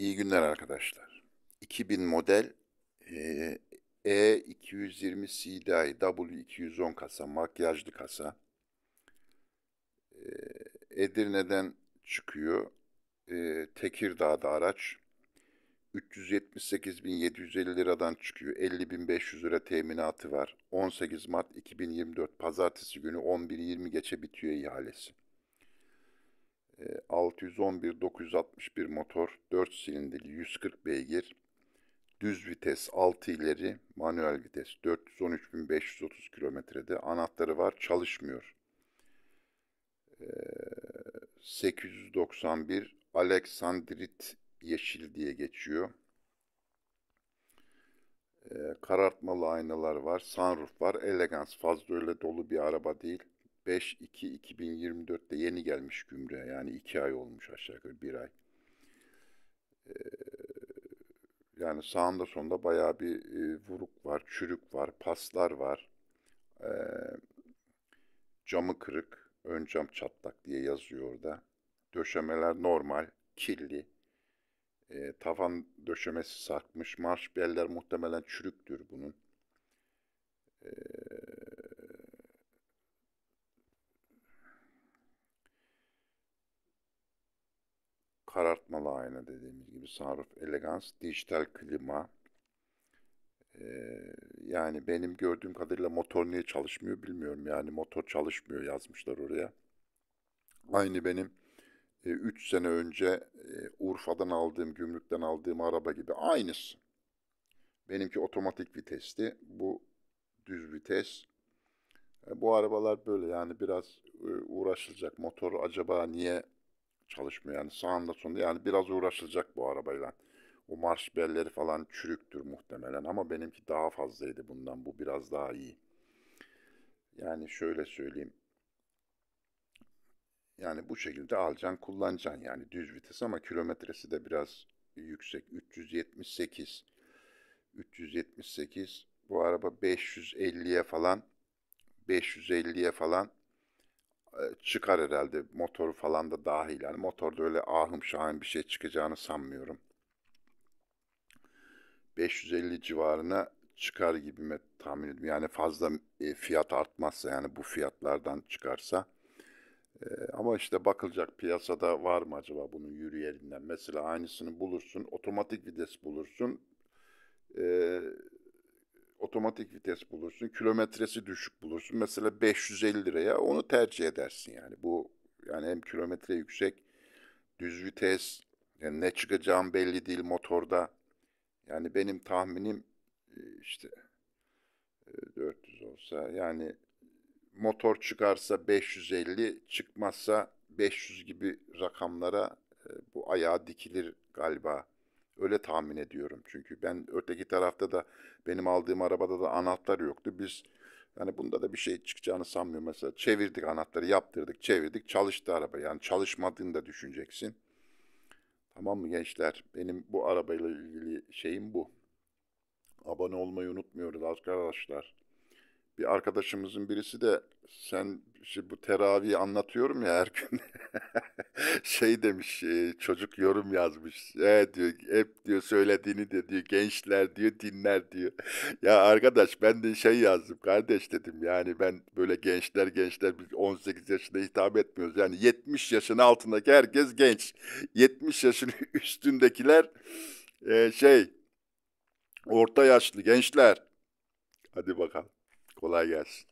İyi günler arkadaşlar. 2000 model E220 CDI W210 kasa, makyajlı kasa. E, Edirne'den çıkıyor. E, Tekirdağ'da araç. 378.750 liradan çıkıyor. 50.500 lira teminatı var. 18 Mart 2024 Pazartesi günü 11.20 geçe bitiyor ihalesi. 611 ee, 961 motor 4 silindirli 140 beygir düz vites 6 ileri manuel vites 413.530 kilometrede anahtarı var çalışmıyor. 891 ee, Aleksandrit yeşil diye geçiyor. Ee, karartmalı aynalar var, sunroof var, elegans fazla öyle dolu bir araba değil. 5-2-2024'te yeni gelmiş gümrüğe. Yani iki ay olmuş aşağı yukarı bir ay. Ee, yani sağında sonunda bayağı bir e, vuruk var, çürük var, paslar var. Ee, camı kırık, ön cam çatlak diye yazıyor orada. Döşemeler normal, kirli. Ee, tavan döşemesi sarkmış. Marş beller muhtemelen çürüktür bunun. karartmalı ayna dediğimiz gibi sarruf elegans, dijital klima. Ee, yani benim gördüğüm kadarıyla motor niye çalışmıyor bilmiyorum. Yani motor çalışmıyor yazmışlar oraya. Aynı benim 3 e, sene önce e, Urfa'dan aldığım, gümrükten aldığım araba gibi aynısı. Benimki otomatik vitesti, bu düz vites. E, bu arabalar böyle yani biraz uğraşılacak. Motor acaba niye çalışmıyor. Yani sağında sonunda yani biraz uğraşılacak bu arabayla. O marş belleri falan çürüktür muhtemelen ama benimki daha fazlaydı bundan. Bu biraz daha iyi. Yani şöyle söyleyeyim. Yani bu şekilde alacaksın kullanacaksın yani düz vites ama kilometresi de biraz yüksek. 378 378 bu araba 550'ye falan 550'ye falan çıkar herhalde motoru falan da dahil. Yani motorda öyle ahım şahım bir şey çıkacağını sanmıyorum. 550 civarına çıkar gibime tahmin ediyorum. Yani fazla fiyat artmazsa yani bu fiyatlardan çıkarsa. Ama işte bakılacak piyasada var mı acaba bunun yürüyelinden? Mesela aynısını bulursun, otomatik vites bulursun. Ee, otomatik vites bulursun. Kilometresi düşük bulursun. Mesela 550 liraya onu tercih edersin yani. Bu yani hem kilometre yüksek, düz vites, yani ne çıkacağım belli değil motorda. Yani benim tahminim e, işte 400 e, olsa yani motor çıkarsa 550, çıkmazsa 500 gibi rakamlara e, bu ayağa dikilir galiba. Öyle tahmin ediyorum. Çünkü ben öteki tarafta da benim aldığım arabada da anahtar yoktu. Biz yani bunda da bir şey çıkacağını sanmıyorum. Mesela çevirdik anahtarı yaptırdık çevirdik çalıştı araba. Yani çalışmadığını da düşüneceksin. Tamam mı gençler? Benim bu arabayla ilgili şeyim bu. Abone olmayı unutmuyoruz arkadaşlar bir arkadaşımızın birisi de sen işte bu teravihi anlatıyorum ya her gün şey demiş e, çocuk yorum yazmış e diyor hep diyor söylediğini de diyor gençler diyor dinler diyor ya arkadaş ben de şey yazdım kardeş dedim yani ben böyle gençler gençler biz 18 yaşında hitap etmiyoruz yani 70 yaşın altındaki herkes genç 70 yaşın üstündekiler e, şey orta yaşlı gençler hadi bakalım well, I guess